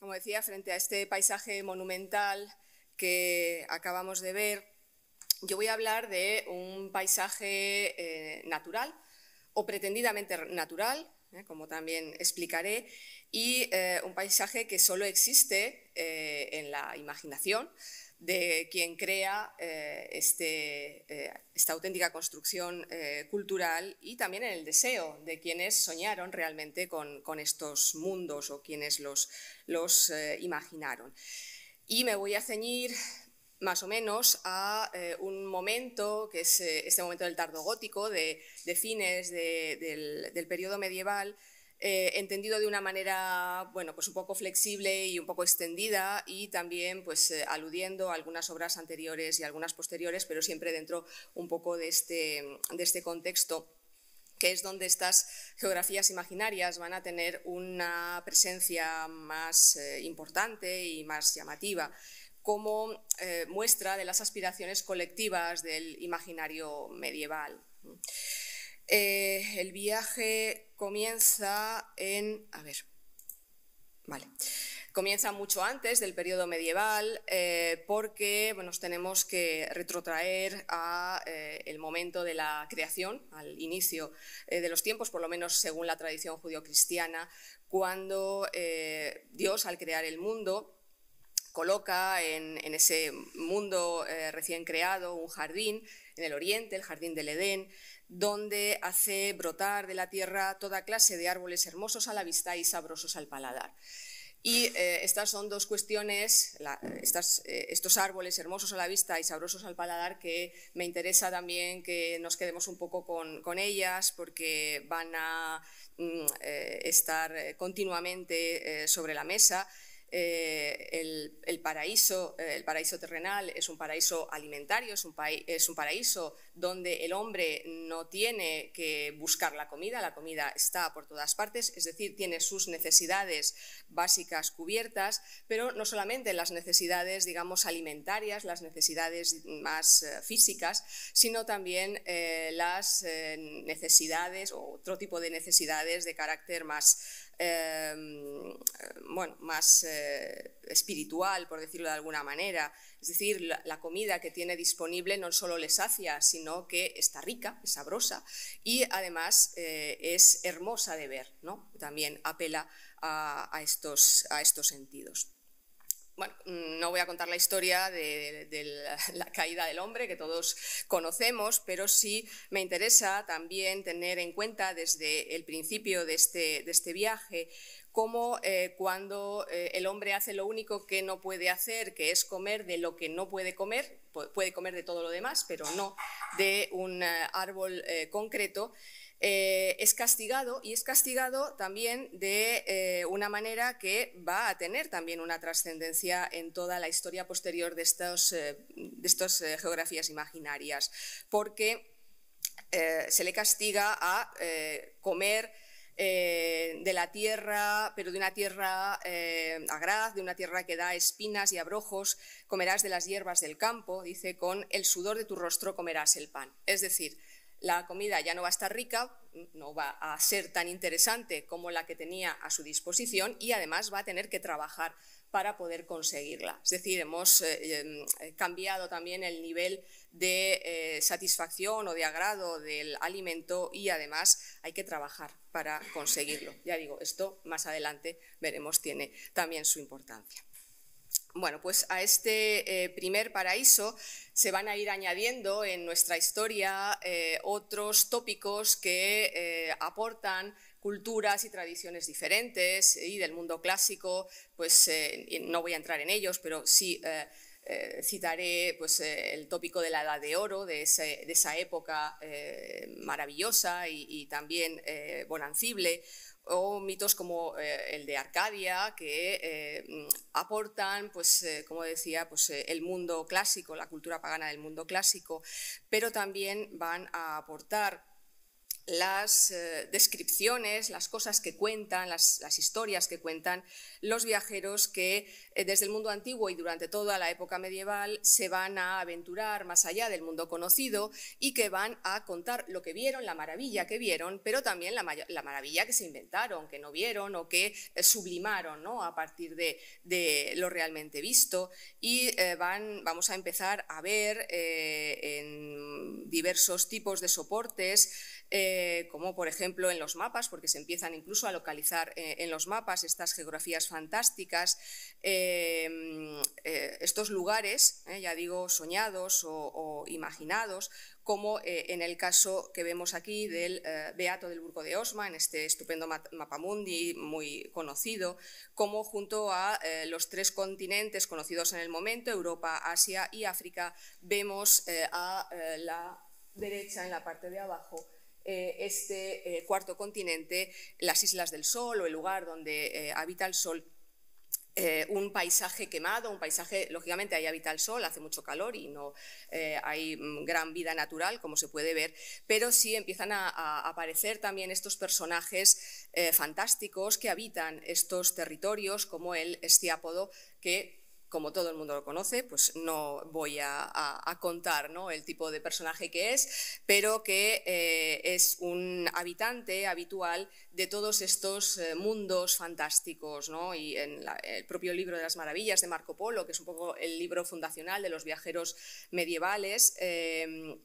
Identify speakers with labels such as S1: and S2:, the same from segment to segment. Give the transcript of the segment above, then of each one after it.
S1: como decía, frente a este paisaje monumental que acabamos de ver, yo voy a hablar de un paisaje eh, natural o pretendidamente natural, eh, como también explicaré, y eh, un paisaje que solo existe en la imaginación, de quien crea eh, este, eh, esta auténtica construcción eh, cultural y también en el deseo de quienes soñaron realmente con, estos mundos o quienes los, imaginaron. Y me voy a ceñir más o menos a un momento, que es este momento del tardo gótico, de, fines del, del periodo medieval, eh, entendido de una manera, bueno, pues un poco flexible y un poco extendida y también pues eh, aludiendo a algunas obras anteriores y algunas posteriores, pero siempre dentro un poco de este, de este contexto que es donde estas geografías imaginarias van a tener una presencia más eh, importante y más llamativa como muestra de las aspiraciones colectivas del imaginario medieval. el viaje comienza en... A ver. Vale. Comienza mucho antes del periodo medieval eh, porque nos tenemos que retrotraer a eh, el momento de la creación, al inicio eh, de los tiempos, por lo menos según la tradición judio-cristiana, cuando Dios al crear el mundo coloca en, en ese mundo recién creado un jardín en el oriente, el jardín del Edén, donde hace brotar de la tierra toda clase de árboles hermosos a la vista y sabrosos al paladar. Y eh, estas son dos cuestiones, eh, estos árboles hermosos a la vista y sabrosos al paladar, que me interesa también que nos quedemos un poco con, ellas, porque van a mm, eh, estar continuamente sobre la mesa eh, el, paraíso, eh, el paraíso terrenal es un paraíso alimentario, es un, es un paraíso donde el hombre no tiene que buscar la comida, la comida está por todas partes, es decir, tiene sus necesidades básicas cubiertas, pero no solamente las necesidades, digamos, alimentarias, las necesidades más eh, físicas, sino también las necesidades o otro tipo de necesidades de carácter más Em, bueno, más eh, espiritual, por decirlo de alguna manera. Es decir, la, comida que tiene disponible no solo le sacia, sino que está rica, es sabrosa y además eh, es hermosa de ver, ¿no? También apela a, estos, a estos sentidos no voy a contar la historia de, la, caída del hombre que todos conocemos, pero sí me interesa también tener en cuenta desde el principio de este, este viaje cómo eh, cuando eh, el hombre hace lo único que no puede hacer, que es comer de lo que no puede comer, puede comer de todo lo demás, pero no de un eh, árbol concreto, eh, es castigado y es castigado también de eh, una manera que va a tener también una trascendencia en toda la historia posterior de estas eh, de geografías imaginarias, porque se le castiga a comer de la tierra, pero de una tierra eh, de una tierra que da espinas y abrojos, comerás de las hierbas del campo, dice, con el sudor de tu rostro comerás el pan. Es decir, la comida ya no va a estar rica, no va a ser tan interesante como la que tenía a su disposición y además va a tener que trabajar para poder conseguirla. Es decir, hemos eh, eh, cambiado también el nivel de eh, satisfacción o de agrado del alimento y además hay que trabajar para conseguirlo. Ya digo, esto más adelante veremos tiene también su importancia. Bueno, pues a este primer paraíso se van a ir añadiendo en nuestra historia eh, otros tópicos que eh, aportan culturas y tradiciones diferentes y del mundo clásico, pues eh, no voy a entrar en ellos, pero sí citaré pues, el tópico de la Edad de Oro, de, esa época maravillosa y, y también bonancible o mitos como eh, el de Arcadia, que eh, mm, aportan, pues, eh, como decía, pues, el mundo clásico, la cultura pagana del mundo clásico, pero también van a aportar las eh, descripciones, las cosas que cuentan, las, historias que cuentan los viajeros que eh, desde el mundo antiguo y durante toda la época medieval se van a aventurar más allá del mundo conocido y que van a contar lo que vieron, la maravilla que vieron, pero también la, maravilla que se inventaron, que no vieron o que eh, sublimaron ¿no? a partir de, lo realmente visto. Y van, vamos a empezar a ver en diversos tipos de soportes, eh, como por ejemplo en los mapas, porque se empiezan incluso a localizar eh, en los mapas estas geografías fantásticas, eh, estos lugares, ya digo, soñados o, imaginados, como en el caso que vemos aquí del Beato del Burgo de Osma, en este estupendo mapamundi muy conocido, como junto a los tres continentes conocidos en el momento, Europa, Asia y África, vemos a la derecha en la parte de abajo eh, este eh, cuarto continente, las Islas del Sol o el lugar donde eh, habita el Sol, un paisaje quemado, un paisaje, lógicamente ahí habita el sol, hace mucho calor y no hay mm, gran vida natural, como se puede ver, pero sí empiezan a, aparecer también estos personajes fantásticos que habitan estos territorios, como el estiápodo, que como todo el mundo lo conoce, pues no voy a, contar el tipo de personaje que es, pero que eh, es un habitante habitual de todos estos eh, mundos fantásticos. Y en el propio libro de las maravillas de Marco Polo, que es un poco el libro fundacional de los viajeros medievales, eh,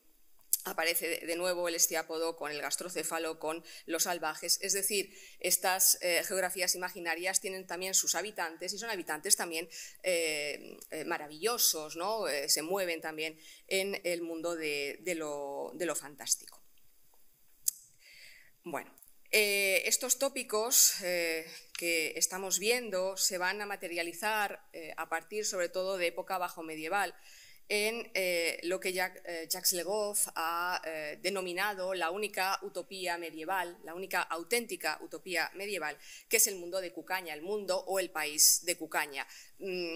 S1: aparece de nuevo el estiápodo con el gastrocéfalo, con los salvajes. Es decir, estas eh, geografías imaginarias tienen también sus habitantes y son habitantes también eh, eh, maravillosos, ¿no? se mueven también en el mundo de, lo, de lo, fantástico. Bueno, estos tópicos que estamos viendo se van a materializar a partir sobre todo de época bajo medieval, en eh, lo que Jack, eh, Jacques Legoff ha eh, denominado la única utopía medieval, la única auténtica utopía medieval, que es el mundo de Cucaña, el mundo o el país de Cucaña. Mm,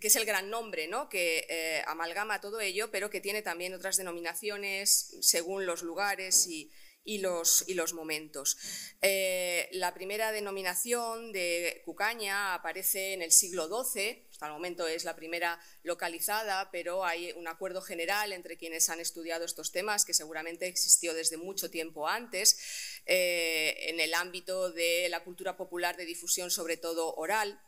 S1: que es el gran nombre ¿no? que amalgama todo ello, pero que tiene también otras denominaciones según los lugares y, y los, momentos. Eh, la primera denominación de Cucaña aparece en el siglo XII, hasta el momento es la primera localizada, pero hay un acuerdo general entre quienes han estudiado estos temas que seguramente existió desde mucho tiempo antes eh, en el ámbito de la cultura popular de difusión, sobre todo oral.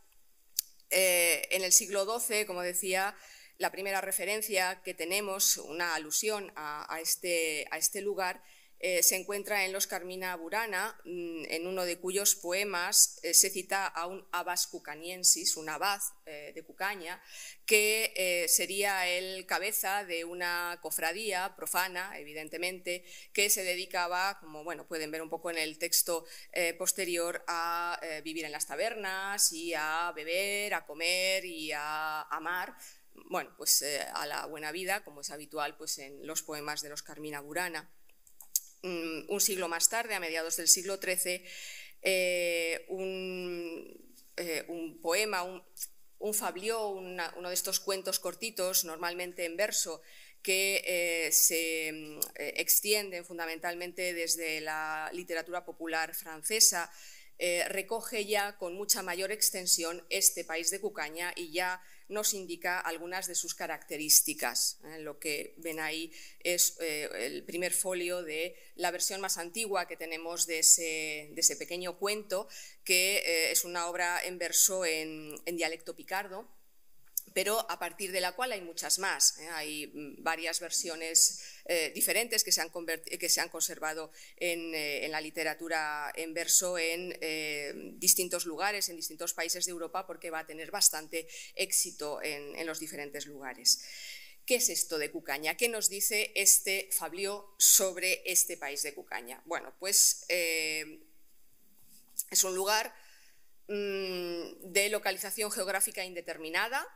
S1: Eh, en el siglo XII, como decía, la primera referencia que tenemos, una alusión a este, este lugar, eh, se encuentra en los Carmina Burana, mm, en uno de cuyos poemas eh, se cita a un abas cucaniensis, un abad eh, de Cucaña, que sería el cabeza de una cofradía profana, evidentemente, que se dedicaba, como bueno, pueden ver un poco en el texto posterior, a vivir en las tabernas y a beber, a comer y a amar bueno, pues a la buena vida, como es habitual pues, en los poemas de los Carmina Burana. Mm, un siglo más tarde, a mediados del siglo XIII, eh, eh, un, poema, un, un uno de estos cuentos cortitos, normalmente en verso, que eh, se extienden fundamentalmente desde la literatura popular francesa, recoge ya con mucha mayor extensión este país de Cucaña y ya nos indica algunas de sus características. ¿eh? Lo que ven ahí es eh, el primer folio de la versión más antigua que tenemos de ese, pequeño cuento, que eh, es una obra en verso en dialecto picardo, pero a partir de la cual hay muchas más. ¿eh? Hay mm, varias versiones eh, diferentes que se han, conservado eh, en, la literatura en verso en distintos lugares, en distintos países de Europa, porque va a tener bastante éxito en, los diferentes lugares. ¿Qué es esto de Cucaña? ¿Qué nos dice este fablio sobre este país de Cucaña? Bueno, pues es un lugar mm, de localización geográfica indeterminada,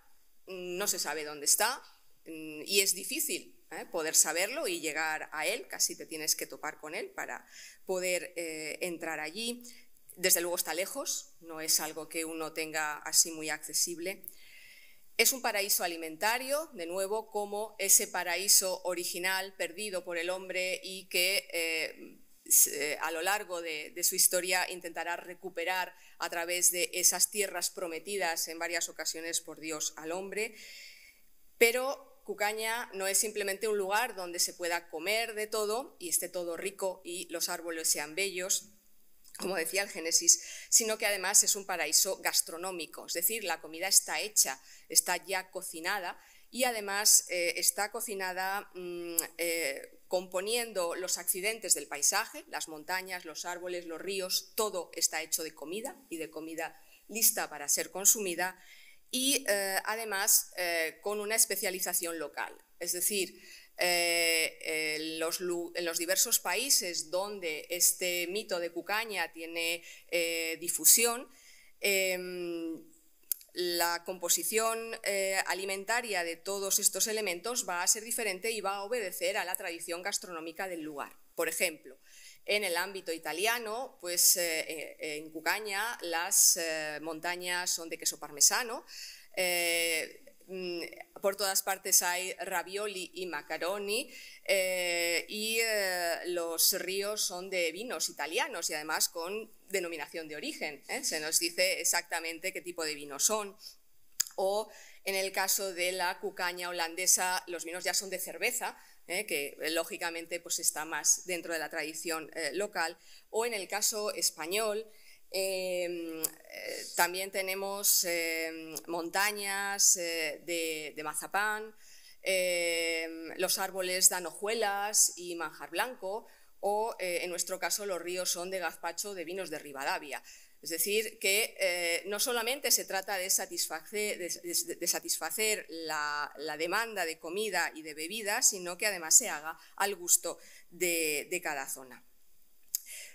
S1: no se sabe dónde está mm, y es difícil ¿eh? poder saberlo y llegar a él, casi te tienes que topar con él para poder eh, entrar allí. Desde luego está lejos, no es algo que uno tenga así muy accesible. Es un paraíso alimentario, de nuevo, como ese paraíso original perdido por el hombre y que eh, eh, a lo largo de, su historia intentará recuperar a través de esas tierras prometidas en varias ocasiones por Dios al hombre. Pero Cucaña no es simplemente un lugar donde se pueda comer de todo y esté todo rico y los árboles sean bellos, como decía el Génesis, sino que además es un paraíso gastronómico, es decir, la comida está hecha, está ya cocinada y además eh, está cocinada mm, eh, componiendo los accidentes del paisaje, las montañas, los árboles, los ríos, todo está hecho de comida y de comida lista para ser consumida y eh, además eh, con una especialización local. Es decir, eh, en, los, en, los, diversos países donde este mito de Cucaña tiene difusión, em, la composición eh, alimentaria de todos estos elementos va a ser diferente y va a obedecer a la tradición gastronómica del lugar. Por ejemplo, en el ámbito italiano, pues eh, eh, en Cucaña las montañas son de queso parmesano. Mm, por todas partes hay ravioli y macaroni eh, y eh, los ríos son de vinos italianos y además con denominación de origen. ¿eh? Se nos dice exactamente qué tipo de vinos son. O en el caso de la cucaña holandesa, los vinos ya son de cerveza, que lógicamente pues está más dentro de la tradición local, o en el caso español, Em, eh, también tenemos em, montañas eh, de, mazapán, em, los árboles dan hojuelas y manjar blanco, o eh, en nuestro caso los ríos son de gazpacho de vinos de Rivadavia. Es decir, que no solamente se trata de satisfacer, la, demanda de comida y de bebida, sino que además se haga al gusto de cada zona.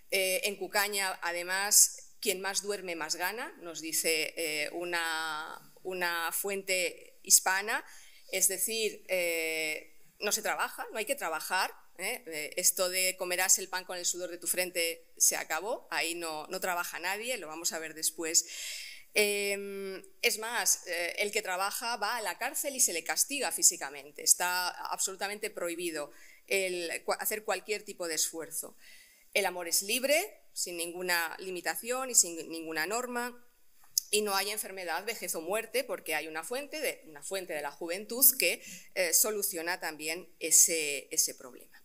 S1: en Cucaña, además, quien más duerme, más gana, nos dice eh, una, fuente hispana. Es decir, eh, no se trabaja, no hay que trabajar. ¿eh? Esto de comerás el pan con el sudor de tu frente se acabó, ahí no, trabaja nadie, lo vamos a ver después. es más, el que trabaja va a la cárcel y se le castiga físicamente. Está absolutamente prohibido el, hacer cualquier tipo de esfuerzo. El amor es libre, sin ninguna limitación y sin ninguna norma y no hay enfermedad, vejez o muerte, porque hay una fuente de, una fuente de la juventud que eh, soluciona también ese, problema.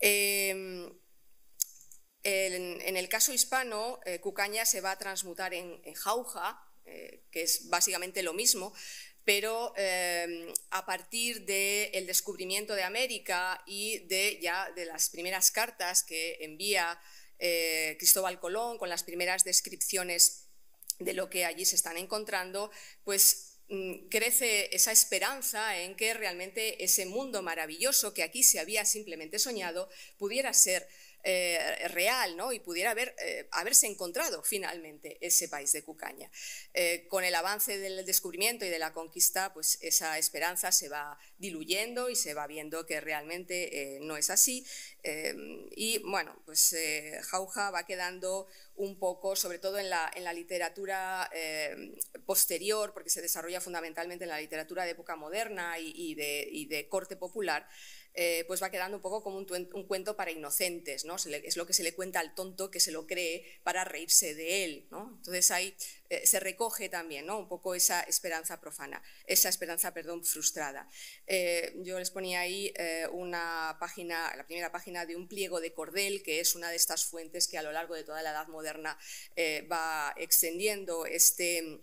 S1: Em, en, el caso hispano, eh, cucaña se va a transmutar en, jauja, eh, que es básicamente lo mismo, pero em, a partir del descubrimiento de América y ya de las primeras cartas que envía eh, Cristóbal Colón, con las primeras descripciones de lo que allí se están encontrando, pues mm, crece esa esperanza en que realmente ese mundo maravilloso que aquí se había simplemente soñado pudiera ser eh, real ¿no? y pudiera haber, eh, haberse encontrado finalmente ese país de Cucaña. Eh, con el avance del descubrimiento y de la conquista, pues esa esperanza se va diluyendo y se va viendo que realmente no es así. Em, y bueno, pues Jauja va quedando un poco, sobre todo en la, literatura em, posterior, porque se desarrolla fundamentalmente en la literatura de época moderna y de, corte popular, eh, pues va quedando un poco como un, cuento para inocentes, ¿no? es lo que se le cuenta al tonto que se lo cree para reírse de él, ¿no? Entonces ahí eh, se recoge también, Un poco esa esperanza profana, esa esperanza, perdón, frustrada. Eh, yo les ponía ahí una página, la primera página de un pliego de cordel, que es una de estas fuentes que a lo largo de toda la Edad Moderna va extendiendo este,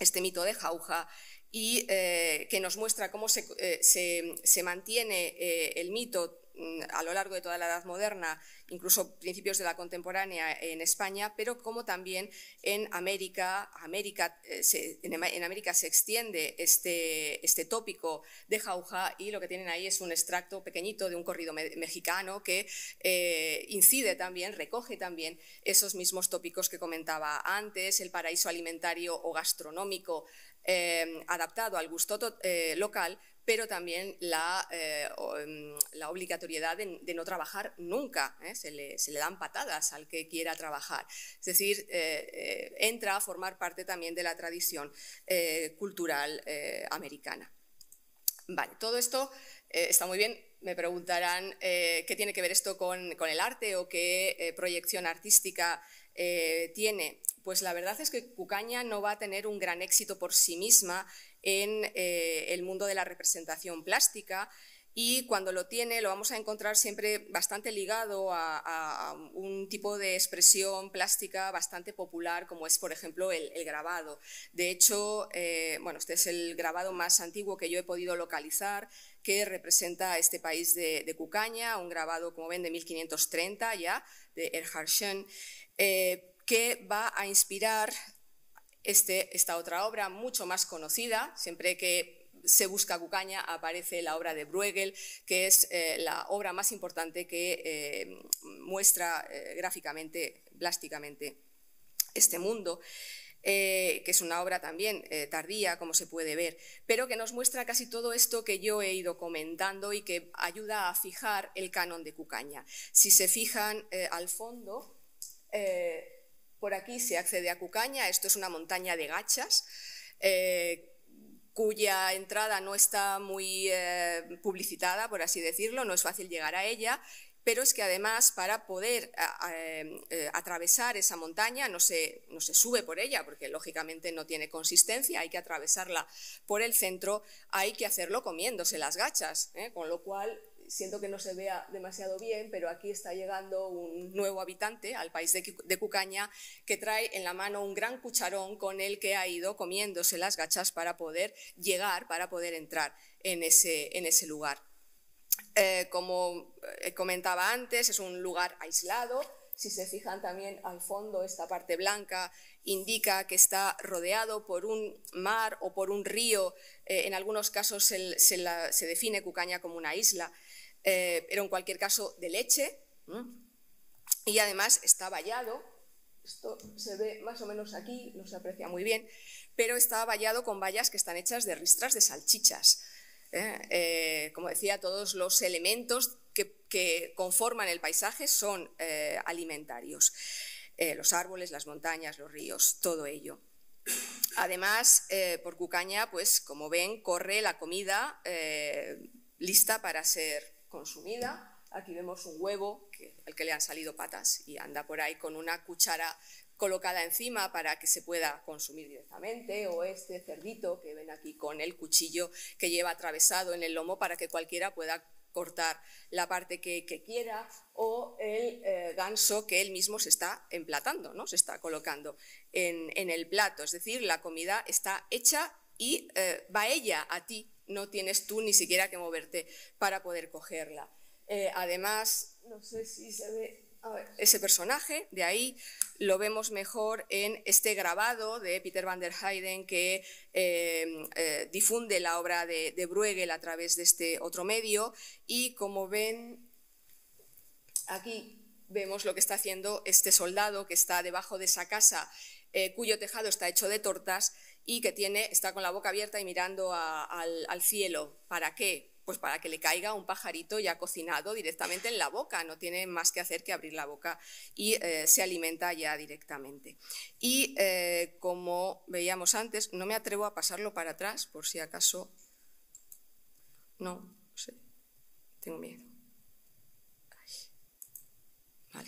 S1: este mito de jauja y eh, que nos muestra cómo se, eh, mantiene eh, el mito mm, a lo largo de toda la Edad Moderna, incluso principios de la contemporánea en España, pero como también en América, se, en, América se extiende este, este, tópico de jauja y lo que tienen ahí es un extracto pequeñito de un corrido mexicano que incide también, recoge también esos mismos tópicos que comentaba antes, el paraíso alimentario o gastronómico Em, adaptado al gusto eh, local, pero también la, eh, em, obligatoriedad de, no trabajar nunca. ¿eh? Se le, dan patadas al que quiera trabajar. Es decir, entra a formar parte también de la tradición cultural americana. Vale, todo esto está muy bien. Me preguntarán qué tiene que ver esto con, el arte o qué proyección artística tiene pues la verdad es que Cucaña no va a tener un gran éxito por sí misma en eh, el mundo de la representación plástica y cuando lo tiene lo vamos a encontrar siempre bastante ligado a, un tipo de expresión plástica bastante popular como es por ejemplo el, grabado. De hecho, eh, bueno, este es el grabado más antiguo que yo he podido localizar que representa a este país de, Cucaña, un grabado como ven de 1530 ya de Erhard Schön. Eh, que va a inspirar este, esta otra obra mucho más conocida, siempre que se busca Cucaña, aparece la obra de Bruegel, que es eh, la obra más importante que eh, muestra eh, gráficamente, plásticamente, este mundo. que es una obra también tardía, como se puede ver, pero que nos muestra casi todo esto que yo he ido comentando y que ayuda a fijar el canon de Cucaña. Si se fijan al fondo, por aquí se accede a Cucaña, esto es una montaña de gachas, eh, cuya entrada no está muy eh, publicitada, por así decirlo, no es fácil llegar a ella, pero es que además para poder eh, atravesar esa montaña no se, no se sube por ella, porque lógicamente no tiene consistencia, hay que atravesarla por el centro, hay que hacerlo comiéndose las gachas, con lo cual siento que no se vea demasiado bien, pero aquí está llegando un nuevo habitante al país de, Cucaña que trae en la mano un gran cucharón con el que ha ido comiéndose las gachas para poder llegar, para poder entrar en ese, lugar. Eh, como eh, comentaba antes, es un lugar aislado. Si se fijan también al fondo, esta parte blanca indica que está rodeado por un mar o por un río. Eh, en algunos casos se, se define Cucaña como una isla. Eh, pero en cualquier caso de leche, y además está vallado, esto se ve más o menos aquí, no se aprecia muy bien, pero está vallado con vallas que están hechas de ristras de salchichas. ¿eh? Eh, como decía, todos los elementos que, conforman el paisaje son alimentarios. los árboles, las montañas, los ríos, todo ello. Además, por Cucaña, pues como ven, corre la comida lista para ser consumida. Aquí vemos un huevo al que le han salido patas y anda por ahí con una cuchara colocada encima para que se pueda consumir directamente, o este cerdito que ven aquí con el cuchillo que lleva atravesado en el lomo para que cualquiera pueda cortar la parte que, quiera, o el eh, ganso que él mismo se está emplatando, ¿no? se está colocando en, el plato. Es decir, la comida está hecha y eh, va ella a ti no tienes tú ni siquiera que moverte para poder cogerla. Eh, además, no sé si se ve ese personaje, de ahí lo vemos mejor en este grabado de Peter van der Heyden que eh, eh, difunde la obra de, Bruegel a través de este otro medio y como ven aquí vemos lo que está haciendo este soldado que está debajo de esa casa cuyo tejado está hecho de tortas y que tiene, está con la boca abierta y mirando al, cielo. ¿Para qué? pues para que le caiga un pajarito ya cocinado directamente en la boca, no tiene más que hacer que abrir la boca y eh, se alimenta ya directamente. Y eh, como veíamos antes, no me atrevo a pasarlo para atrás por si acaso... No, no sé, tengo miedo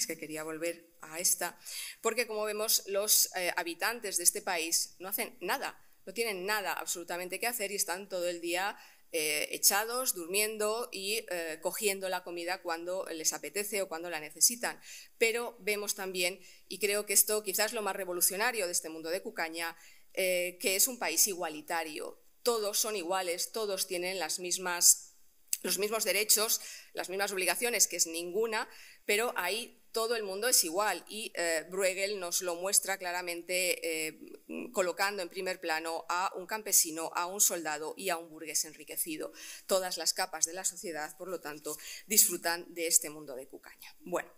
S1: que quería volver a esta, porque como vemos los eh, habitantes de este país no hacen nada, no tienen nada absolutamente que hacer y están todo el día eh, echados, durmiendo y eh, cogiendo la comida cuando les apetece o cuando la necesitan. Pero vemos también, y creo que esto quizás lo más revolucionario de este mundo de Cucaña, que es un país igualitario. Todos son iguales, todos tienen las mismas, los mismos derechos, las mismas obligaciones, que es ninguna, pero hay todo el mundo es igual y eh, Bruegel nos lo muestra claramente eh, colocando en primer plano a un campesino, a un soldado y a un burgués enriquecido. Todas las capas de la sociedad, por lo tanto, disfrutan de este mundo de Cucaña. Bueno.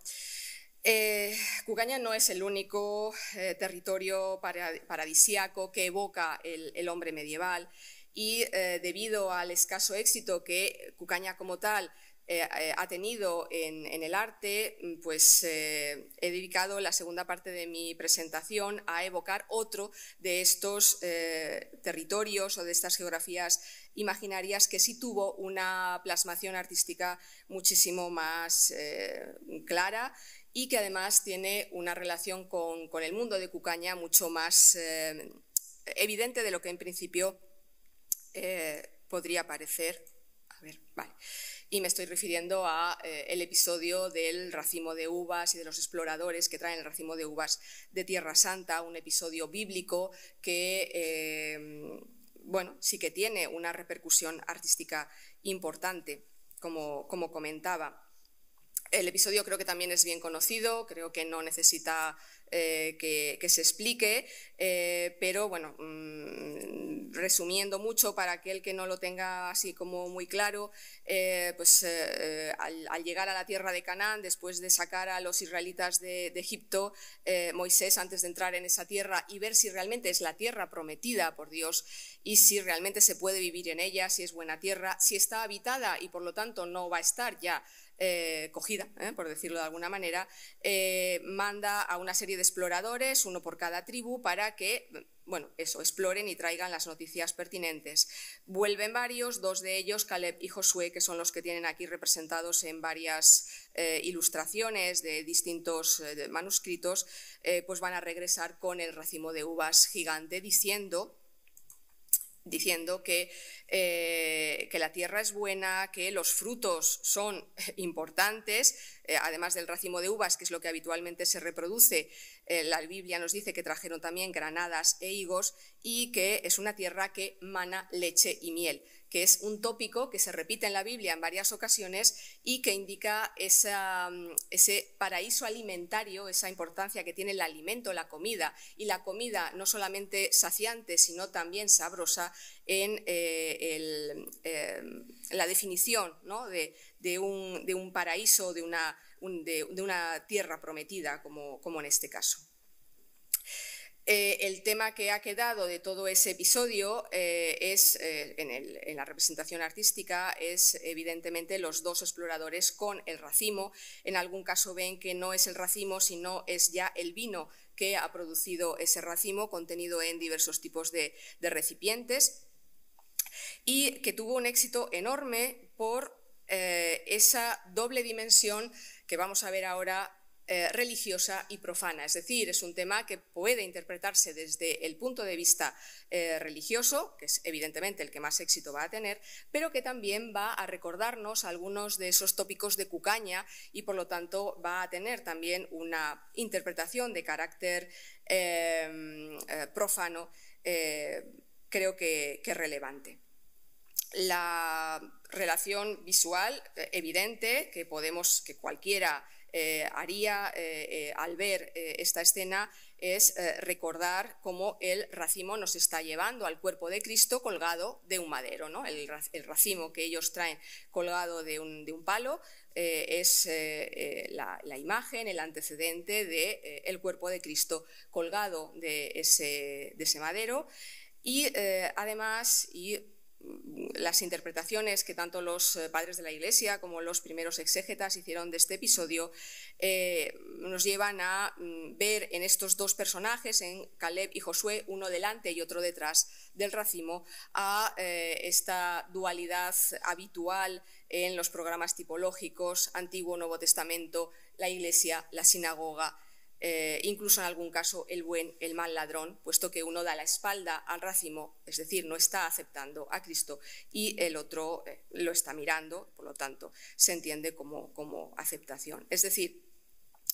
S1: Eh, cucaña no es el único territorio paradisiaco que evoca el, hombre medieval y debido al escaso éxito que Cucaña como tal eh, eh, ha tenido en, el arte, mm, pues eh, he dedicado la segunda parte de mi presentación a evocar otro de estos territorios o de estas geografías imaginarias que sí tuvo una plasmación artística muchísimo más clara y que además tiene una relación con, el mundo de Cucaña mucho más evidente de lo que en principio podría parecer. A ver, vale. Y me estoy refiriendo a eh, el episodio del racimo de uvas y de los exploradores que traen el racimo de uvas de Tierra Santa, un episodio bíblico que eh, bueno, sí que tiene una repercusión artística importante, como comentaba. El episodio creo que también es bien conocido, creo que no necesita eh, que, se explique, eh, pero bueno, mm, resumiendo mucho para aquel que no lo tenga así como muy claro, eh, pues al, llegar a la tierra de Canaán, después de sacar a los israelitas de, de Egipto, Moisés, antes de entrar en esa tierra y ver si realmente es la tierra prometida por Dios y si realmente se puede vivir en ella, si es buena tierra, si está habitada y por lo tanto no va a estar ya eh, cogida, ¿eh? por decirlo de alguna manera, eh, manda a una serie de exploradores, uno por cada tribu, para que, bueno, eso, exploren y traigan las noticias pertinentes. Vuelven varios, dos de ellos, Caleb y Josué, que son los que tienen aquí representados en varias ilustraciones de distintos manuscritos, pues van a regresar con el racimo de uvas gigante diciendo diciendo eh, que, la tierra es buena, que los frutos son eh, importantes, eh, además del racimo de uvas, que es lo que habitualmente se reproduce. la Biblia nos dice que trajeron también granadas e higos y que es una tierra que mana leche y miel que es un tópico que se repite en la Biblia en varias ocasiones y que indica mm, ese paraíso alimentario, esa importancia que tiene el alimento, la comida, y la comida no solamente saciante, sino también sabrosa en eh, eh, la definición de, un, paraíso, de una, tierra prometida, como en este caso. Eh, el tema que ha quedado de todo ese episodio eh, es, eh, en, la representación artística es evidentemente los dos exploradores con el racimo. En algún caso ven que no es el racimo, sino es ya el vino que ha producido ese racimo, contenido en diversos tipos de recipientes, y que tuvo un éxito enorme por esa doble dimensión que vamos a ver ahora eh, religiosa y profana. Es decir, es un tema que puede interpretarse desde el punto de vista eh, religioso, que es evidentemente el que más éxito va a tener, pero que también va a recordarnos algunos de esos tópicos de cucaña y por lo tanto va a tener también una interpretación de carácter em, eh, profano, creo que, que relevante la relación visual evidente que podemos que cualquiera eh, haría eh, eh, al ver esta escena es recordar cómo el racimo nos está llevando al cuerpo de Cristo colgado de un madero. ¿no? El, racimo que ellos traen colgado de un, palo es la, imagen, el antecedente del el cuerpo de Cristo colgado de ese, de ese madero. Y además, las interpretaciones que tanto los eh, padres de la Iglesia como los primeros exégetas hicieron de este episodio eh, nos llevan a mm, ver en estos dos personajes, en Caleb y Josué, uno delante y otro detrás del racimo, a eh, esta dualidad habitual en los programas tipológicos, Antiguo, Nuevo Testamento, la Iglesia, la sinagoga, eh, incluso en algún caso el buen, el mal ladrón, puesto que uno da la espalda al racimo, es decir, no está aceptando a Cristo y el otro eh, lo está mirando, por lo tanto, se entiende como, aceptación. Es decir,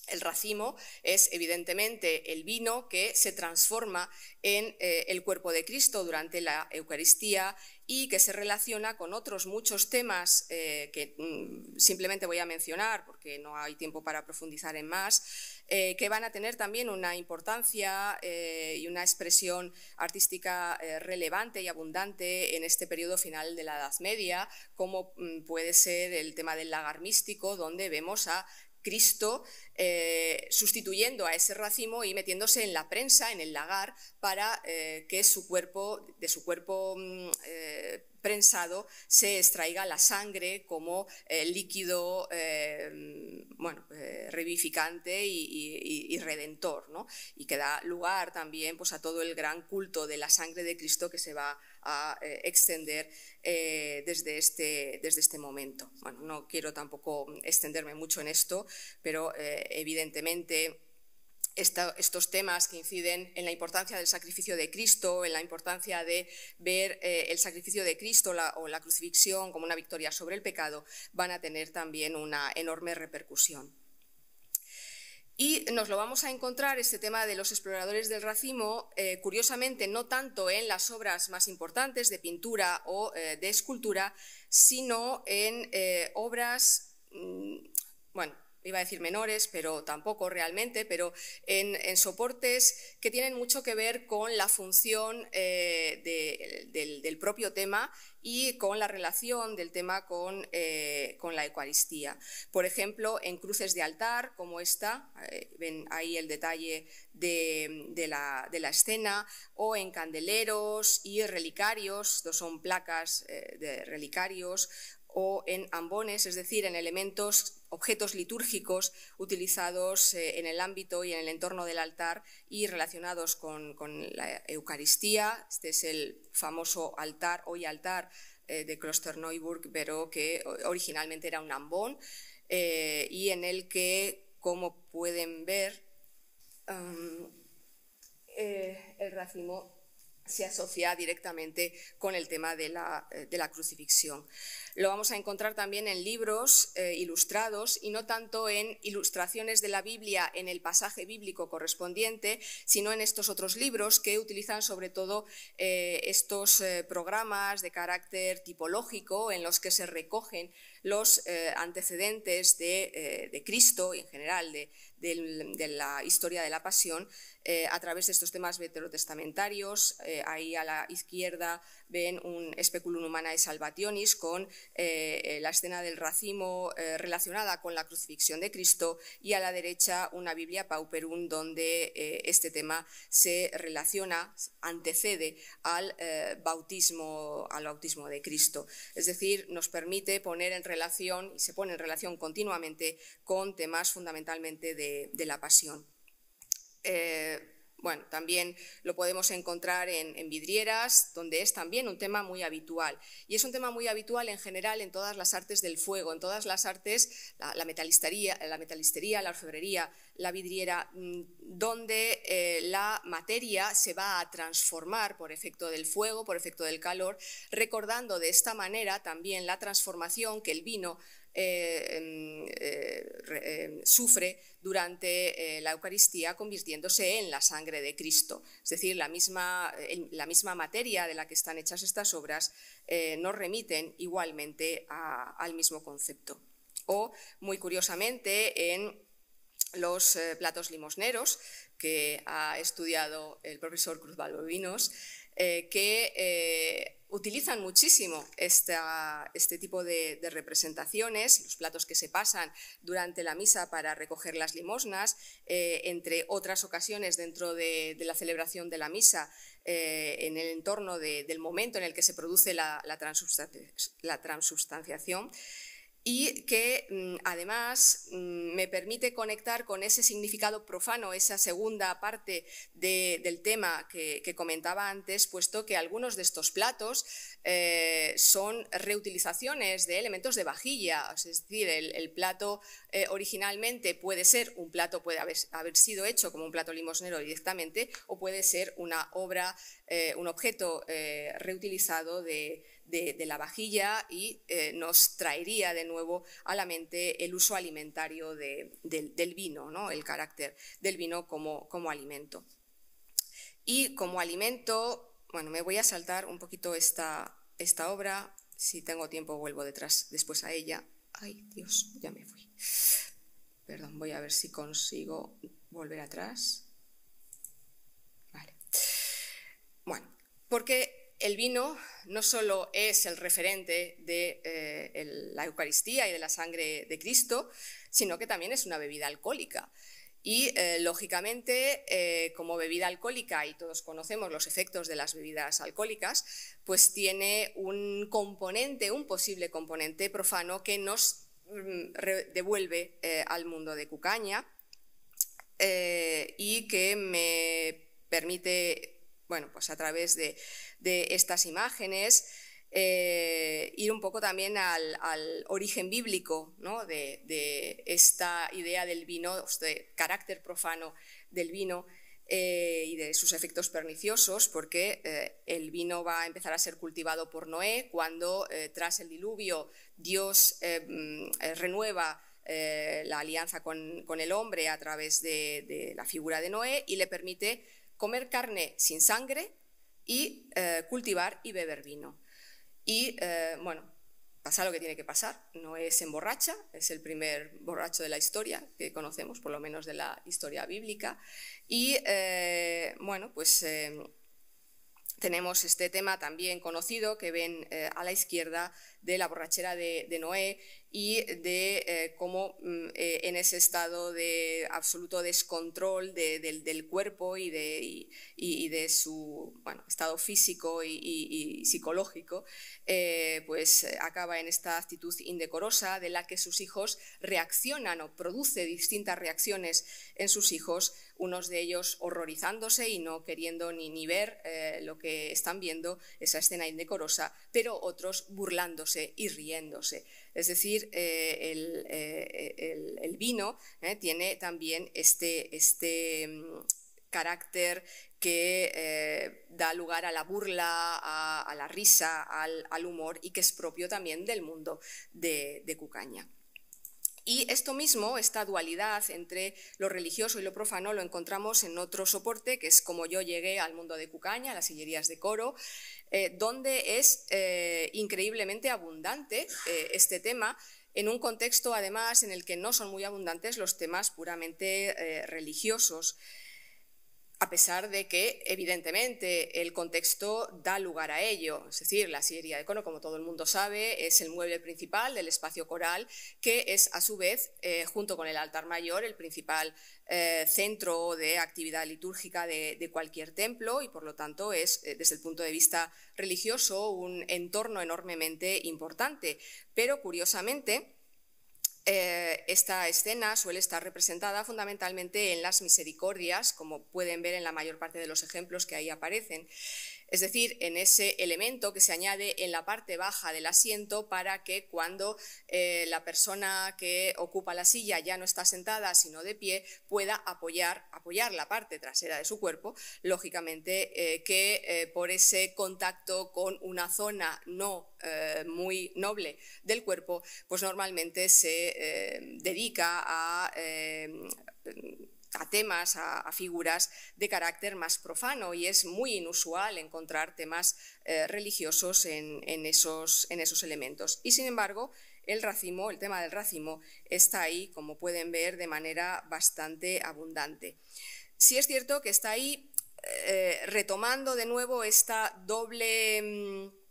S1: el racimo es evidentemente el vino que se transforma en eh, el cuerpo de Cristo durante la Eucaristía, y que se relaciona con otros muchos temas eh, que mm, simplemente voy a mencionar porque no hay tiempo para profundizar en más, eh, que van a tener también una importancia eh, y una expresión artística relevante y abundante en este periodo final de la Edad Media, como mm, puede ser el tema del lagar místico, donde vemos a Cristo eh, sustituyendo a ese racimo y metiéndose en la prensa, en el lagar, para eh, que su cuerpo, de su cuerpo mm, eh, prensado se extraiga la sangre como líquido mm, bueno, revivificante y, redentor, ¿no? y que da lugar también pues, a todo el gran culto de la sangre de Cristo que se va a extender desde, este, desde este momento. Bueno, no quiero tampoco extenderme mucho en esto, pero evidentemente, estos temas que inciden en la importancia del sacrificio de Cristo, en la importancia de ver eh, el sacrificio de Cristo o la crucifixión como una victoria sobre el pecado, van a tener también una enorme repercusión. Y nos lo vamos a encontrar, este tema de los exploradores del racimo, eh, curiosamente no tanto en las obras más importantes de pintura o eh, de escultura, sino en obras, mm, bueno, iba a decir menores, pero tampoco realmente, pero en, soportes que tienen mucho que ver con la función eh, del, propio tema y con la relación del tema eh, con, la Eucaristía. Por ejemplo, en cruces de altar, como esta, eh, ven ahí el detalle de, la, escena, o en candeleros y relicarios, dos son placas de relicarios, o en ambones, es decir, en elementos objetos litúrgicos utilizados eh, en el ámbito y en el entorno del altar y relacionados con, la Eucaristía. Este es el famoso altar, hoy altar de eh, de Klosterneuburg, pero que originalmente era un ambón eh, y en el que, como pueden ver, el racimo se asocia directamente con el tema eh, de la, crucifixión. Lo vamos a encontrar también en libros eh, ilustrados y no tanto en ilustraciones de la Biblia en el pasaje bíblico correspondiente, sino en estos otros libros que utilizan sobre todo eh, estos programas de carácter tipológico en los que se recogen los eh, antecedentes eh, de, Cristo y Cristo en general, de, la historia de la pasión, eh, a través de estos temas veterotestamentarios. ahí a la izquierda ven un Speculum Humanae Salvationis con eh, eh, la escena del racimo eh, relacionada con la crucifixión de Cristo y a la derecha una Biblia Pauperum donde este tema se relaciona, antecede al, bautismo, al bautismo de Cristo. Es decir, nos permite poner en relación y se pone en relación continuamente con temas fundamentalmente de, la pasión. Bueno, también lo podemos encontrar en, vidrieras, donde es también un tema muy habitual. Y es un tema muy habitual en general en todas las artes del fuego, en todas las artes, la metalistería, la orfebrería, la vidriera, mm, donde eh, la materia se va a transformar por efecto del fuego, por efecto del calor, recordando de esta manera también la transformación que el vino eh, em, eh, em, sufre durante la Eucaristía, convirtiéndose en la sangre de Cristo. Es decir, la misma, la misma materia de la que están hechas estas obras nos remiten igualmente al mismo concepto. O, muy curiosamente, en los eh, platos limosneros que ha estudiado el profesor Cruz Balbovinos, eh, que eh, utilizan muchísimo este tipo de, representaciones, los platos que se pasan durante la misa para recoger las limosnas, entre otras ocasiones dentro de, la celebración de la misa, en el entorno del momento en el que se produce la, la, La transubstanciación y que mm, además mm, me permite conectar con ese significado profano, esa segunda parte del tema que, comentaba antes, puesto que algunos de estos platos eh, son reutilizaciones de elementos de vajilla, es decir, el, plato eh, originalmente puede ser un plato, puede haber, sido hecho como un plato limosnero directamente, o puede ser una obra, eh, un objeto reutilizado de, la vajilla y nos traería de nuevo a la mente el uso alimentario del, vino, ¿no? el carácter del vino como alimento. Y como alimento bueno, me voy a saltar un poquito esta, obra. Si tengo tiempo vuelvo detrás después a ella. Ay, Dios, ya me fui. Perdón, voy a ver si consigo volver atrás. Vale. Bueno, porque el vino no solo es el referente de eh, la Eucaristía y de la sangre de Cristo, sino que también es una bebida alcohólica. Y, eh, lógicamente, eh, como bebida alcohólica, y todos conocemos los efectos de las bebidas alcohólicas, pues tiene un componente, un posible componente profano que nos mm, devuelve eh, al mundo de Cucaña y que me permite, bueno, pues a través de estas imágenes, eh, ir un poco también al, origen bíblico de, esta idea del vino, de carácter profano del vino eh, y de sus efectos perniciosos, porque eh, el vino va a empezar a ser cultivado por Noé cuando tras el diluvio Dios mm, renueva la alianza con, el hombre a través de, la figura de Noé y le permite comer carne sin sangre y cultivar y beber vino. Y eh, bueno, pasa lo que tiene que pasar. No es emborracha, es el primer borracho de la historia que conocemos, por lo menos de la historia bíblica. Y eh, bueno, pues eh, tenemos este tema también conocido que ven a la izquierda de la borrachera de, Noé y de eh, cómo mm, eh, en ese estado de absoluto descontrol del, cuerpo y de, de su estado físico y, psicológico, eh, pues acaba en esta actitud indecorosa de la que sus hijos reaccionan o produce distintas reacciones en sus hijos, unos de ellos horrorizándose y no queriendo ni, ni ver lo que están viendo, esa escena indecorosa, pero otros burlándose y riéndose. Es decir, eh, eh, el, vino eh, tiene también este, este mm, carácter que da lugar a la burla, a, la risa, al, humor y que es propio también del mundo de, de Cucaña. Y esto mismo, esta dualidad entre lo religioso y lo profano, lo encontramos en otro soporte, que es como yo llegué al mundo de Cucaña, a las sillerías de coro, eh, donde es eh, increíblemente abundante eh, este tema, en un contexto además en el que no son muy abundantes los temas puramente religiosos a pesar de que, evidentemente, el contexto da lugar a ello. Es decir, la sillería de cono, como todo el mundo sabe, es el mueble principal del espacio coral, que es, a su vez, eh, junto con el altar mayor, el principal eh, centro de actividad litúrgica de, cualquier templo y, por lo tanto, es, eh, desde el punto de vista religioso, un entorno enormemente importante. Pero, curiosamente, eh, esta escena suele estar representada fundamentalmente en las misericordias, como pueden ver en la mayor parte de los ejemplos que ahí aparecen es decir, en ese elemento que se añade en la parte baja del asiento para que cuando eh, la persona que ocupa la silla ya no está sentada sino de pie pueda apoyar, apoyar la parte trasera de su cuerpo, lógicamente eh, que eh, por ese contacto con una zona no muy noble del cuerpo, pues normalmente se dedica a a temas, a, figuras de carácter más profano y es muy inusual encontrar temas eh, religiosos en, esos, elementos. Y sin embargo, el racimo, el tema del racimo, está ahí, como pueden ver, de manera bastante abundante. Sí es cierto que está ahí eh, retomando de nuevo esta doble... Mm,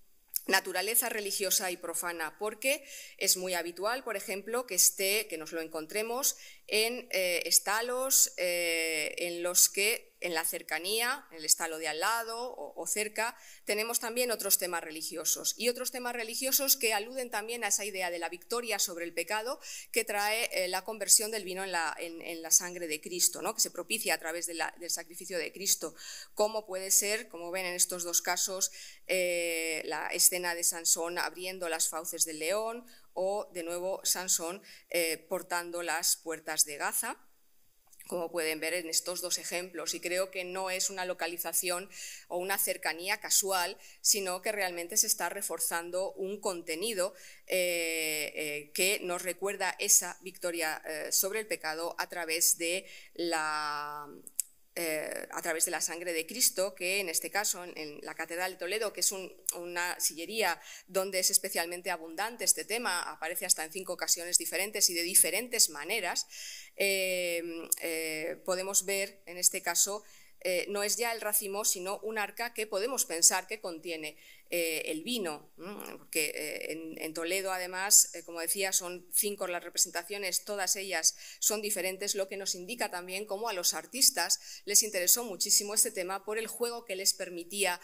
S1: naturaleza religiosa y profana, porque es muy habitual, por ejemplo, que esté, que nos lo encontremos en eh, estalos eh, en los que en la cercanía, en el estalo de al lado o, cerca, tenemos también otros temas religiosos y otros temas religiosos que aluden también a esa idea de la victoria sobre el pecado que trae eh, la conversión del vino en la, sangre de Cristo, ¿no? que se propicia a través del sacrificio de Cristo, como puede ser, como ven en estos dos casos, eh, la escena de Sansón abriendo las fauces del león o, de nuevo, Sansón eh, portando las puertas de Gaza como pueden ver en estos dos ejemplos. Y creo que no es una localización o una cercanía casual, sino que realmente se está reforzando un contenido eh, eh, que nos recuerda esa victoria eh, sobre el pecado a través de la, eh, a través de la sangre de Cristo, que en este caso, en, la Catedral de Toledo, que es una sillería donde es especialmente abundante este tema, aparece hasta en cinco ocasiones diferentes y de diferentes maneras, eh, eh, podemos ver en este caso, no es ya el racimo, sino un arca que podemos pensar que contiene eh, el vino, porque eh, en, Toledo, además, eh, como decía, son cinco las representaciones, todas ellas son diferentes, lo que nos indica también cómo a los artistas les interesó muchísimo este tema por el juego que les permitía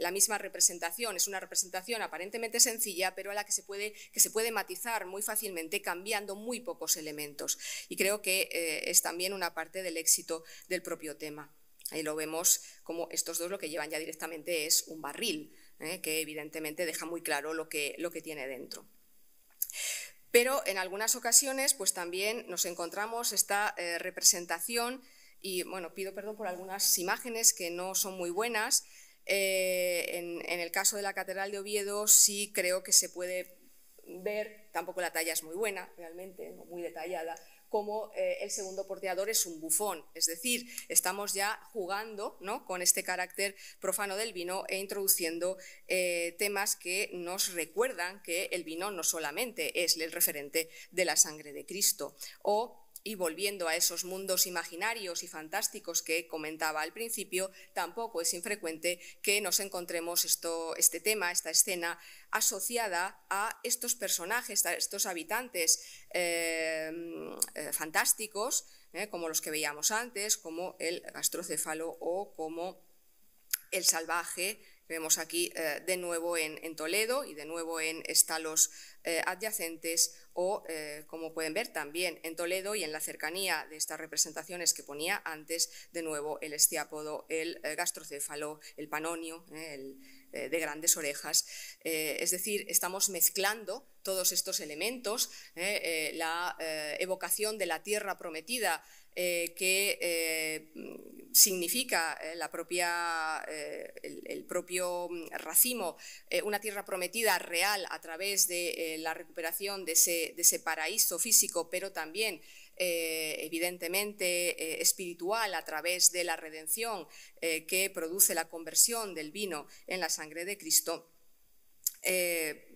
S1: la misma representación. Es una representación aparentemente sencilla, pero a la que que se puede matizar muy fácilmente cambiando muy pocos elementos. Y creo que es también una parte del éxito del propio tema. Ahí lo vemos como estos dos lo que llevan ya directamente es un barril, ¿eh? que evidentemente deja muy claro lo que, lo que tiene dentro. Pero en algunas ocasiones pues también nos encontramos esta eh, representación y bueno, pido perdón por algunas imágenes que no son muy buenas. Eh, en, el caso de la Catedral de Oviedo sí creo que se puede ver, tampoco la talla es muy buena realmente, muy detallada, como eh, el segundo porteador es un bufón. Es decir, estamos ya jugando ¿no? con este carácter profano del vino e introduciendo eh, temas que nos recuerdan que el vino no solamente es el referente de la sangre de Cristo o y volviendo a esos mundos imaginarios y fantásticos que comentaba al principio, tampoco es infrecuente que nos encontremos este tema, esta escena, asociada a estos personajes, a estos habitantes em, eh, fantásticos, eh, como los que veíamos antes, como el gastrocefalo o como el salvaje, que vemos aquí eh, de nuevo en, Toledo y de nuevo en estalos adyacentes o, eh, como pueden ver, también en Toledo y en la cercanía de estas representaciones que ponía antes, de nuevo, el estiápodo, el eh, gastrocéfalo, el panonio, eh, el, de grandes orejas. es decir, estamos mezclando todos estos elementos, la evocación de la tierra prometida eh, que eh, mm, significa eh, el, propio mm, racimo, una tierra prometida real a través de la recuperación de ese, de ese, paraíso físico, pero también evidentemente espiritual a través de la redención que produce la conversión del vino en la sangre de Cristo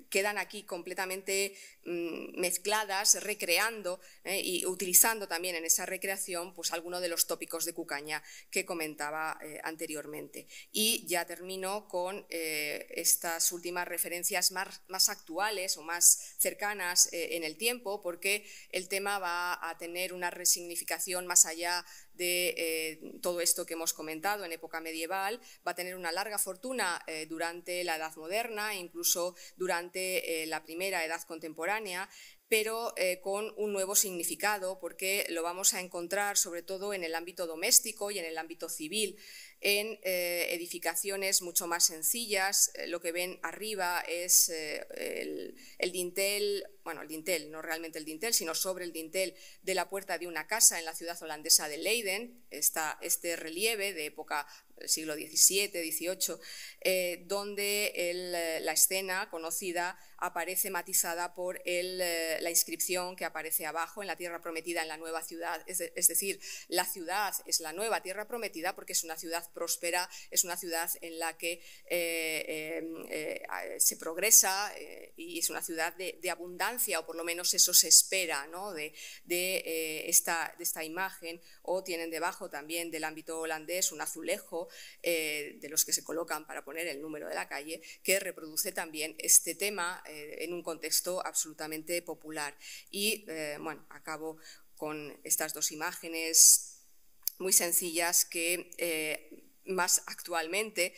S1: quedan aquí completamente Mm, mezcladas, recreando eh, y utilizando también en esa recreación pues algunos de los tópicos de Cucaña que comentaba eh, anteriormente. Y ya termino con eh, estas últimas referencias más, más actuales o más cercanas en el tiempo, porque el tema va a tener una resignificación más allá de todo esto que hemos comentado en época medieval, va a tener una larga fortuna durante la Edad Moderna e incluso durante la primera Edad Contemporánea pero eh, con un nuevo significado, porque lo vamos a encontrar sobre todo en el ámbito doméstico y en el ámbito civil, en eh, edificaciones mucho más sencillas. Eh, lo que ven arriba es el, el, dintel, bueno, el dintel, no realmente el dintel, sino sobre el dintel de la puerta de una casa en la ciudad holandesa de Leiden. Está este relieve de época del siglo XVII, XVIII, eh, donde eh, la escena conocida aparece matizada por eh, la inscripción que aparece abajo en la tierra prometida en la nueva ciudad. Es, decir, la ciudad es la nueva tierra prometida porque es una ciudad próspera, es una ciudad en la que em, se progresa y es una ciudad de, abundancia, o por lo menos eso se espera de esta imagen. O tienen debajo también del ámbito holandés un azulejo eh, de los que se colocan para poner el número de la calle, que reproduce también este tema eh, en un contexto absolutamente popular. Y eh, bueno, acabo con estas dos imágenes muy sencillas que más actualmente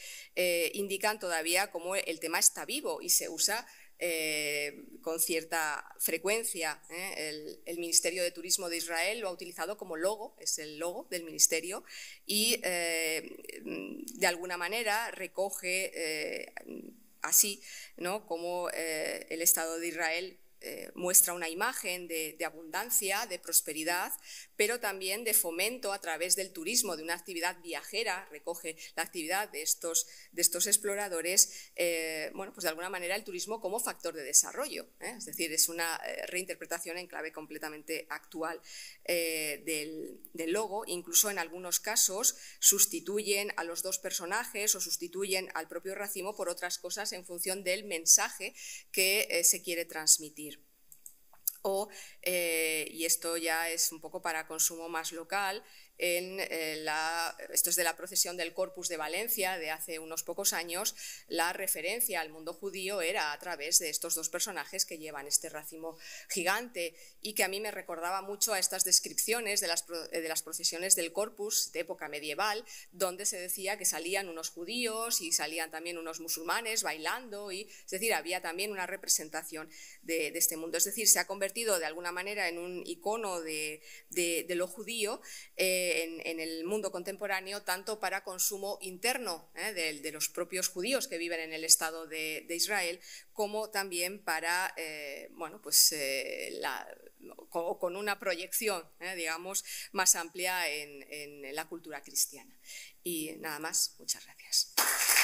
S1: indican todavía cómo el tema está vivo y se usa eh, con cierta frecuencia. ¿eh? El, Ministerio de Turismo de Israel lo ha utilizado como logo, es el logo del Ministerio, y eh, de alguna manera recoge así como el Estado de Israel muestra una imagen de, abundancia, de prosperidad, pero también de fomento a través del turismo, de una actividad viajera, recoge la actividad de estos, exploradores, eh, bueno, pues de alguna manera el turismo como factor de desarrollo. ¿eh? Es decir, es una eh, reinterpretación en clave completamente actual del, logo. Incluso en algunos casos sustituyen a los dos personajes o sustituyen al propio racimo por otras cosas en función del mensaje que se quiere transmitir o, eh, y esto ya es un poco para consumo más local, en eh, la, esto es de la procesión del Corpus de Valencia de hace unos pocos años, la referencia al mundo judío era a través de estos dos personajes que llevan este racimo gigante y que a mí me recordaba mucho a estas descripciones de las, eh, procesiones del Corpus de época medieval, donde se decía que salían unos judíos y salían también unos musulmanes bailando, y, es decir, había también una representación de, este mundo. Es decir, se ha convertido de alguna manera en un icono de, lo judío. Eh, eh, en, el mundo contemporáneo, tanto para consumo interno ¿eh? de, los propios judíos que viven en el Estado de, Israel, como también para, eh, pues, con, una proyección, más amplia en la cultura cristiana. Y nada más, muchas gracias.